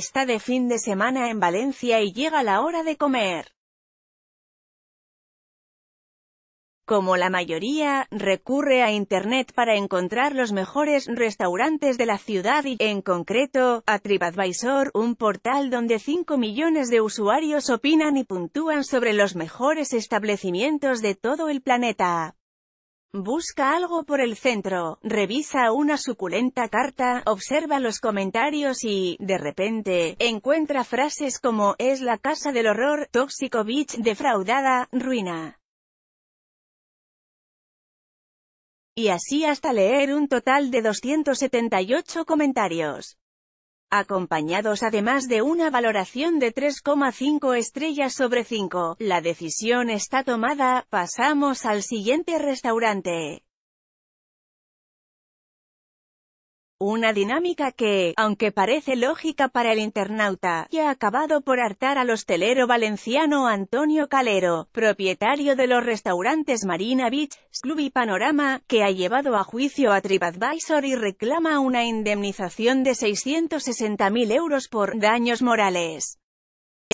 está de fin de semana en Valencia y llega la hora de comer. Como la mayoría, recurre a Internet para encontrar los mejores restaurantes de la ciudad y, en concreto, a TripAdvisor, un portal donde 5 millones de usuarios opinan y puntúan sobre los mejores establecimientos de todo el planeta. Busca algo por el centro, revisa una suculenta carta, observa los comentarios y, de repente, encuentra frases como, es la casa del horror, tóxico bitch, defraudada, ruina. Y así hasta leer un total de 278 comentarios acompañados además de una valoración de 3,5 estrellas sobre 5. La decisión está tomada, pasamos al siguiente restaurante. Una dinámica que, aunque parece lógica para el internauta, ya ha acabado por hartar al hostelero valenciano Antonio Calero, propietario de los restaurantes Marina Beach, Club y Panorama, que ha llevado a juicio a TripAdvisor y reclama una indemnización de 660.000 euros por daños morales.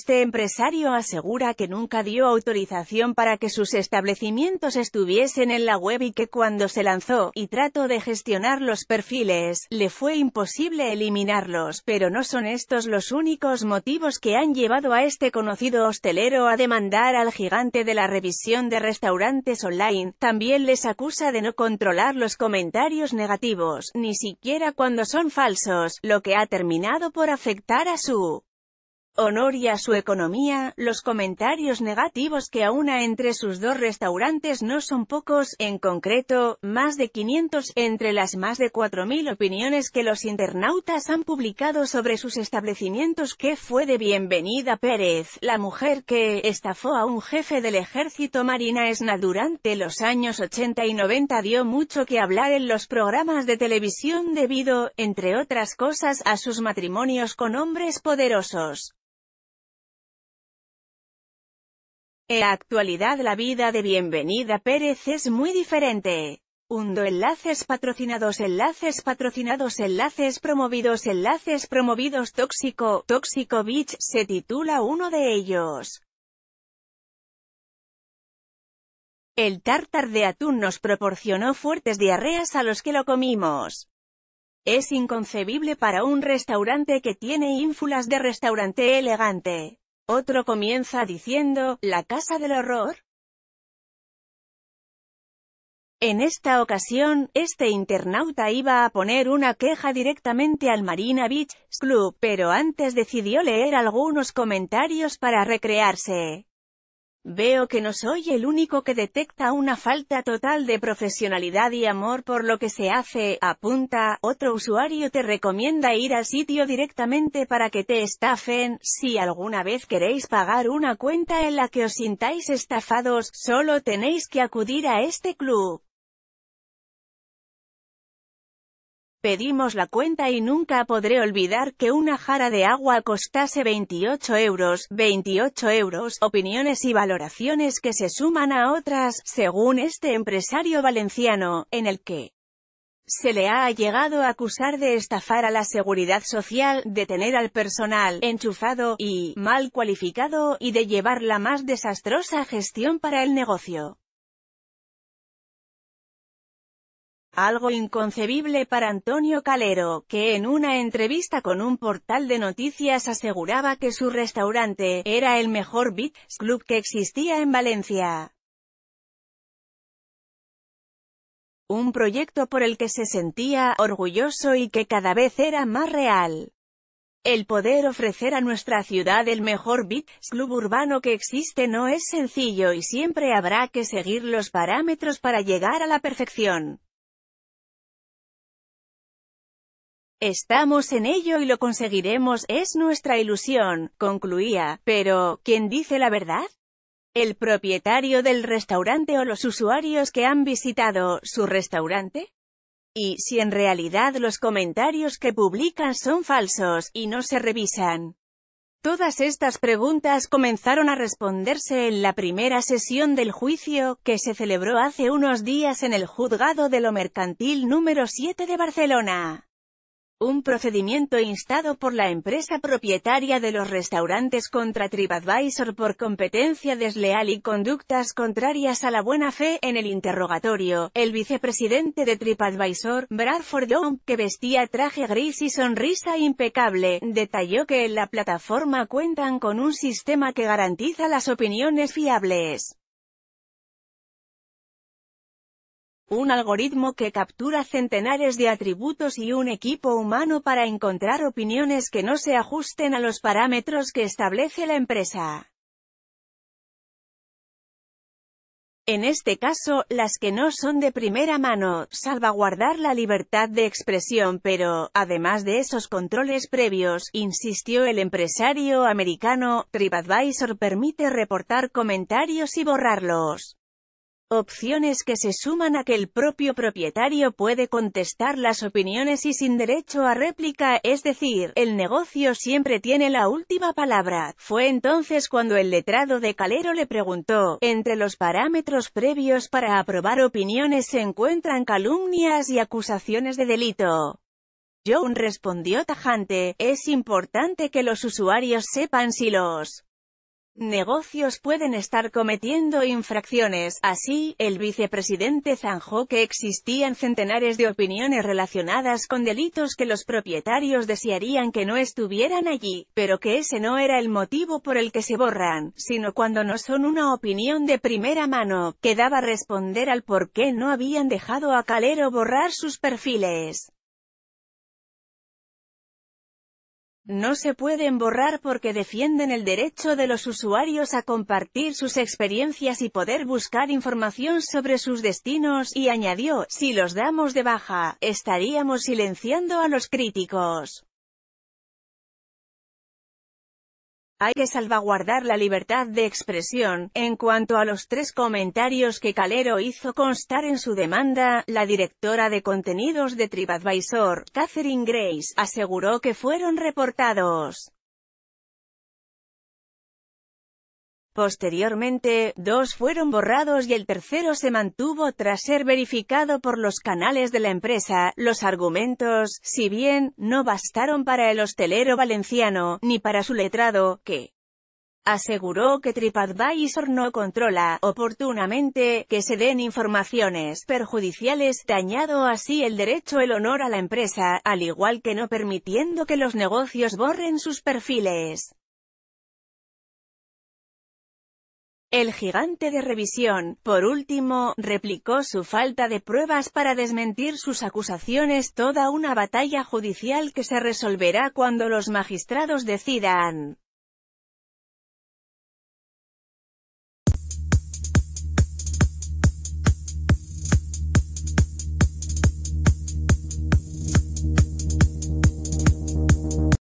Este empresario asegura que nunca dio autorización para que sus establecimientos estuviesen en la web y que cuando se lanzó, y trató de gestionar los perfiles, le fue imposible eliminarlos, pero no son estos los únicos motivos que han llevado a este conocido hostelero a demandar al gigante de la revisión de restaurantes online, también les acusa de no controlar los comentarios negativos, ni siquiera cuando son falsos, lo que ha terminado por afectar a su honor y a su economía, los comentarios negativos que aúna entre sus dos restaurantes no son pocos, en concreto, más de 500, entre las más de 4.000 opiniones que los internautas han publicado sobre sus establecimientos que fue de Bienvenida Pérez, la mujer que estafó a un jefe del ejército Marina Esna durante los años 80 y 90 dio mucho que hablar en los programas de televisión debido, entre otras cosas, a sus matrimonios con hombres poderosos. En la actualidad la vida de Bienvenida Pérez es muy diferente. Hundo enlaces patrocinados enlaces patrocinados enlaces promovidos enlaces promovidos tóxico, tóxico bitch, se titula uno de ellos. El tártar de atún nos proporcionó fuertes diarreas a los que lo comimos. Es inconcebible para un restaurante que tiene ínfulas de restaurante elegante. Otro comienza diciendo, ¿la casa del horror? En esta ocasión, este internauta iba a poner una queja directamente al Marina Beach Club, pero antes decidió leer algunos comentarios para recrearse. Veo que no soy el único que detecta una falta total de profesionalidad y amor por lo que se hace, apunta, otro usuario te recomienda ir al sitio directamente para que te estafen, si alguna vez queréis pagar una cuenta en la que os sintáis estafados, solo tenéis que acudir a este club. Pedimos la cuenta y nunca podré olvidar que una jara de agua costase 28 euros, 28 euros, opiniones y valoraciones que se suman a otras, según este empresario valenciano, en el que se le ha llegado a acusar de estafar a la seguridad social, de tener al personal enchufado y mal cualificado, y de llevar la más desastrosa gestión para el negocio. algo inconcebible para Antonio Calero, que en una entrevista con un portal de noticias aseguraba que su restaurante, era el mejor Bits club que existía en Valencia. Un proyecto por el que se sentía orgulloso y que cada vez era más real. El poder ofrecer a nuestra ciudad el mejor beat club urbano que existe no es sencillo y siempre habrá que seguir los parámetros para llegar a la perfección. Estamos en ello y lo conseguiremos, es nuestra ilusión, concluía. Pero, ¿quién dice la verdad? ¿El propietario del restaurante o los usuarios que han visitado su restaurante? Y si en realidad los comentarios que publican son falsos, y no se revisan. Todas estas preguntas comenzaron a responderse en la primera sesión del juicio, que se celebró hace unos días en el juzgado de lo mercantil número 7 de Barcelona. Un procedimiento instado por la empresa propietaria de los restaurantes contra TripAdvisor por competencia desleal y conductas contrarias a la buena fe. En el interrogatorio, el vicepresidente de TripAdvisor, Bradford Young, que vestía traje gris y sonrisa impecable, detalló que en la plataforma cuentan con un sistema que garantiza las opiniones fiables. un algoritmo que captura centenares de atributos y un equipo humano para encontrar opiniones que no se ajusten a los parámetros que establece la empresa. En este caso, las que no son de primera mano, salvaguardar la libertad de expresión pero, además de esos controles previos, insistió el empresario americano, TripAdvisor permite reportar comentarios y borrarlos. Opciones que se suman a que el propio propietario puede contestar las opiniones y sin derecho a réplica, es decir, el negocio siempre tiene la última palabra. Fue entonces cuando el letrado de Calero le preguntó, entre los parámetros previos para aprobar opiniones se encuentran calumnias y acusaciones de delito. John respondió tajante, es importante que los usuarios sepan si los negocios pueden estar cometiendo infracciones. Así, el vicepresidente zanjó que existían centenares de opiniones relacionadas con delitos que los propietarios desearían que no estuvieran allí, pero que ese no era el motivo por el que se borran, sino cuando no son una opinión de primera mano, que daba responder al por qué no habían dejado a Calero borrar sus perfiles. no se pueden borrar porque defienden el derecho de los usuarios a compartir sus experiencias y poder buscar información sobre sus destinos, y añadió, si los damos de baja, estaríamos silenciando a los críticos. Hay que salvaguardar la libertad de expresión. En cuanto a los tres comentarios que Calero hizo constar en su demanda, la directora de contenidos de Tribadvisor, Catherine Grace, aseguró que fueron reportados Posteriormente, dos fueron borrados y el tercero se mantuvo tras ser verificado por los canales de la empresa. Los argumentos, si bien, no bastaron para el hostelero valenciano, ni para su letrado, que aseguró que TripAdvisor no controla, oportunamente, que se den informaciones perjudiciales, dañado así el derecho el honor a la empresa, al igual que no permitiendo que los negocios borren sus perfiles. El gigante de revisión, por último, replicó su falta de pruebas para desmentir sus acusaciones toda una batalla judicial que se resolverá cuando los magistrados decidan.